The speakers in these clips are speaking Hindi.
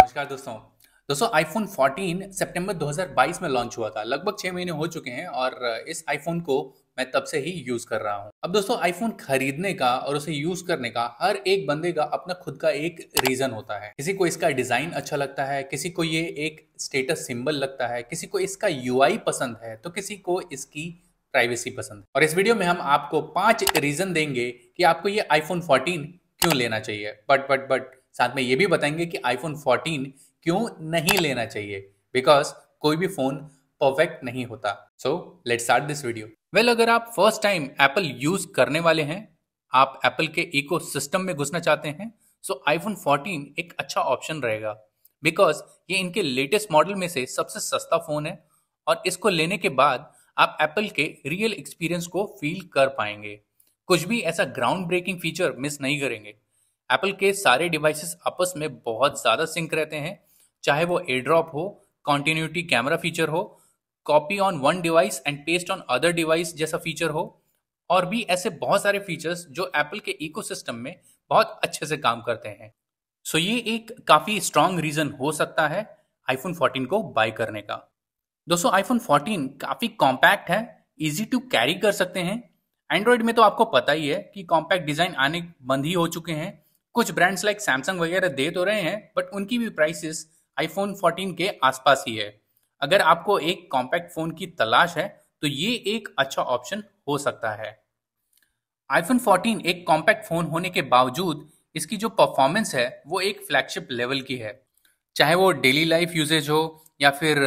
नमस्कार दोस्तों दोस्तों आईफोन 14 सितंबर 2022 में लॉन्च हुआ था लगभग छह महीने हो चुके हैं और इस आईफोन को मैं तब से ही यूज़ कर रहा हूँ अब दोस्तों आईफोन खरीदने का और उसे यूज़ करने का हर एक बंदे का अपना खुद का एक रीज़न होता है किसी को इसका डिज़ाइन अच्छा लगता है किसी को ये एक स्टेटस सिंबल लगता है किसी को इसका यू पसंद है तो किसी को इसकी प्राइवेसी पसंद है और इस वीडियो में हम आपको पांच रीज़न देंगे कि आपको ये आईफोन फोर्टीन क्यों लेना चाहिए बट बट बट साथ में ये भी बताएंगे कि आईफोन 14 क्यों नहीं लेना चाहिए बिकॉज कोई भी फोन परफेक्ट नहीं होता so let start this video well अगर आप फर्स्ट टाइम एप्पल यूज करने वाले हैं आप एप्पल के इको में घुसना चाहते हैं सो आईफोन 14 एक अच्छा ऑप्शन रहेगा बिकॉज ये इनके लेटेस्ट मॉडल में से सबसे सस्ता फोन है और इसको लेने के बाद आप एप्पल के रियल एक्सपीरियंस को फील कर पाएंगे कुछ भी ऐसा ग्राउंड ब्रेकिंग फीचर मिस नहीं करेंगे एप्पल के सारे डिवाइसेस आपस में बहुत ज़्यादा सिंक रहते हैं चाहे वो एड्रॉप हो कॉन्टीन्यूटी कैमरा फीचर हो copy on one device and paste on other device जैसा फीचर हो और भी ऐसे बहुत सारे फीचर्स जो एप्पल के इकोसिस्टम में बहुत अच्छे से काम करते हैं सो so ये एक काफ़ी स्ट्रांग रीज़न हो सकता है आईफोन 14 को बाय करने का दोस्तों आईफोन 14 काफ़ी कॉम्पैक्ट है इजी टू कैरी कर सकते हैं एंड्रॉयड में तो आपको पता ही है कि कॉम्पैक्ट डिज़ाइन आने बंद ही हो चुके हैं कुछ ब्रांड्स लाइक सैमसंग वगैरह दे तो रहे हैं बट उनकी भी प्राइसेस आईफोन 14 के आसपास ही है अगर आपको एक कॉम्पैक्ट फ़ोन की तलाश है तो ये एक अच्छा ऑप्शन हो सकता है आईफोन 14 एक कॉम्पैक्ट फ़ोन होने के बावजूद इसकी जो परफॉर्मेंस है वो एक फ्लैगशिप लेवल की है चाहे वो डेली लाइफ यूजेज हो या फिर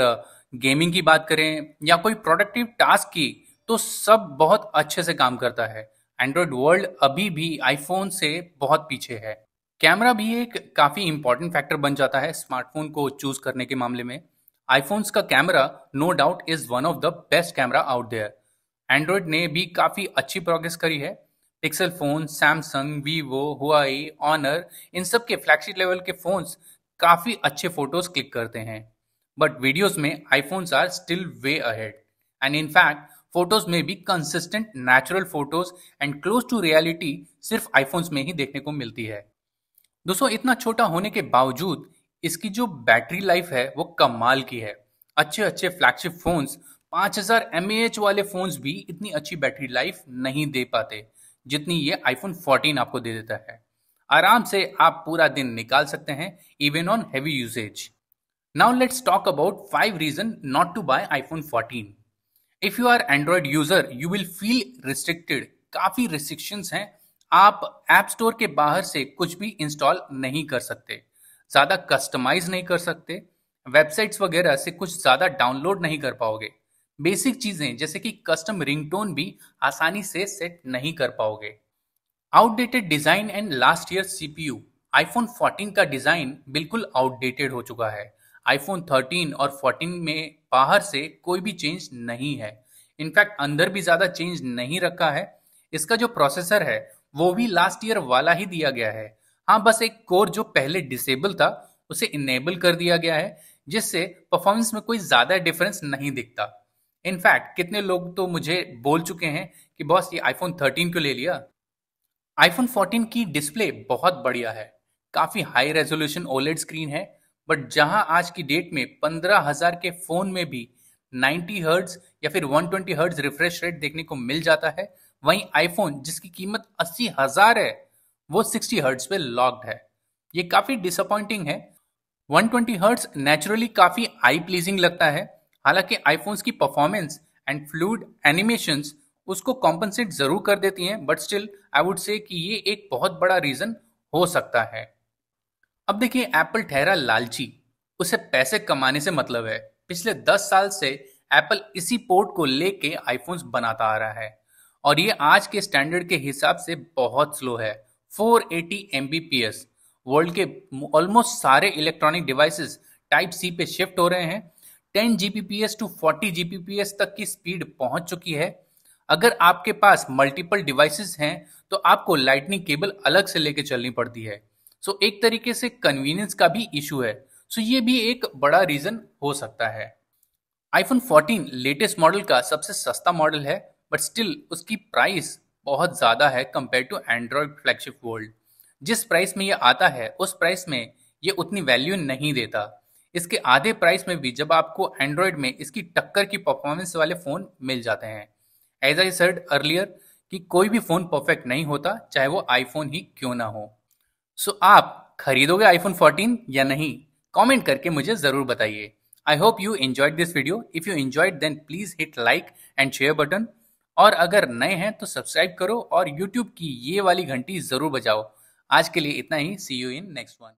गेमिंग की बात करें या कोई प्रोडक्टिव टास्क की तो सब बहुत अच्छे से काम करता है एंड्रॉयड वर्ल्ड अभी भी आईफोन से बहुत पीछे है कैमरा भी एक काफ़ी इंपॉर्टेंट फैक्टर बन जाता है स्मार्टफोन को चूज करने के मामले में आईफोन्स का camera no doubt is one of the best camera out there Android ने भी काफ़ी अच्छी प्रोग्रेस करी है Pixel phone Samsung Vivo Huawei Honor इन सब के फ्लैगशिप लेवल के फ़ोन्स काफ़ी अच्छे फ़ोटोज़ क्लिक करते हैं बट वीडियोज़ में iPhones are still way ahead and in fact photos में भी consistent natural photos and close to reality सिर्फ आईफोन्स में ही देखने को मिलती है दोस्तों इतना छोटा होने के बावजूद इसकी जो बैटरी लाइफ है वो कमाल की है अच्छे अच्छे फ्लैगशिप फोन्स 5000 हजार वाले फोन्स भी इतनी अच्छी बैटरी लाइफ नहीं दे पाते जितनी ये आईफोन 14 आपको दे देता है आराम से आप पूरा दिन निकाल सकते हैं even on heavy usage now let's talk about five reason not to buy iPhone 14 if you are Android user you will feel restricted काफी रिस्ट्रिक्शंस हैं आप ऐप स्टोर के बाहर से कुछ भी इंस्टॉल नहीं कर सकते ज़्यादा कस्टमाइज नहीं कर सकते वेबसाइट्स वगैरह से कुछ ज़्यादा डाउनलोड नहीं कर पाओगे बेसिक चीज़ें जैसे कि कस्टम रिंगटोन भी आसानी से सेट नहीं कर पाओगे outdated design and last year CPU iPhone 14 का डिज़ाइन बिल्कुल आउटडेटेड हो चुका है आईफोन 13 और 14 में बाहर से कोई भी चेंज नहीं है इनफैक्ट अंदर भी ज़्यादा चेंज नहीं रखा है इसका जो प्रोसेसर है वो भी लास्ट ईयर वाला ही दिया गया है हाँ बस एक कोर जो पहले डिसेबल था उसे इनेबल कर दिया गया है जिससे परफॉर्मेंस में कोई ज़्यादा डिफरेंस नहीं दिखता इनफैक्ट कितने लोग तो मुझे बोल चुके हैं कि बॉस ये आईफोन 13 क्यों ले लिया आईफोन 14 की डिस्प्ले बहुत बढ़िया है काफ़ी हाई रेजोल्यूशन ओलेड स्क्रीन है बट जहां आज की डेट में पंद्रह हजार के फोन में भी 90 हर्ट्ज या फिर 120 ट्वेंटी हर्ट्ज रिफ्रेश रेट देखने को मिल जाता है वहीं आईफोन जिसकी कीमत अस्सी हजार है वो 60 हर्ट्ज पे लॉक्ड है ये काफी डिसअपॉइंटिंग है 120 ट्वेंटी हर्ड्स नेचुरली काफी आई प्लीजिंग लगता है हालांकि आईफोन्स की परफॉर्मेंस एंड फ्लूड एनिमेशन उसको कॉम्पनसेट जरूर कर देती हैं but still I would say कि ये एक बहुत बड़ा रीजन हो सकता है अब देखिए एप्पल ठहरा लालची उसे पैसे कमाने से मतलब है पिछले दस साल से एप्पल इसी पोर्ट को लेके आईफोन्स बनाता आ रहा है और ये आज के स्टैंडर्ड के हिसाब से बहुत स्लो है 480 एटी वर्ल्ड के ऑलमोस्ट सारे इलेक्ट्रॉनिक डिवाइसेस टाइप सी पे शिफ्ट हो रहे हैं 10 जीबीपीएस टू 40 Gbps तक की स्पीड पहुंच चुकी है अगर आपके पास मल्टीपल डिवाइसेस हैं तो आपको लाइटनिंग केबल अलग से लेके चलनी पड़ती है सो so, एक तरीके से कन्वीनियंस का भी इशू है सो so, ये भी एक बड़ा रीजन हो सकता है आईफोन 14 लेटेस्ट मॉडल का सबसे सस्ता मॉडल है बट स्टिल उसकी प्राइस बहुत ज़्यादा है compare to Android flagship world जिस प्राइस में ये आता है उस प्राइस में ये उतनी वैल्यू नहीं देता इसके आधे प्राइस में भी जब आपको एंड्रॉयड में इसकी टक्कर की परफॉर्मेंस वाले फ़ोन मिल जाते हैं एज आई सर्ड अर्लियर कि कोई भी फ़ोन परफेक्ट नहीं होता चाहे वो आईफोन ही क्यों ना हो सो आप खरीदोगे आईफोन 14 या नहीं कमेंट करके मुझे जरूर बताइए I hope you enjoyed this video if you enjoyed then please hit like and share button और अगर नए हैं तो सब्सक्राइब करो और यूट्यूब की ये वाली घंटी जरूर बजाओ आज के लिए इतना ही see you in next one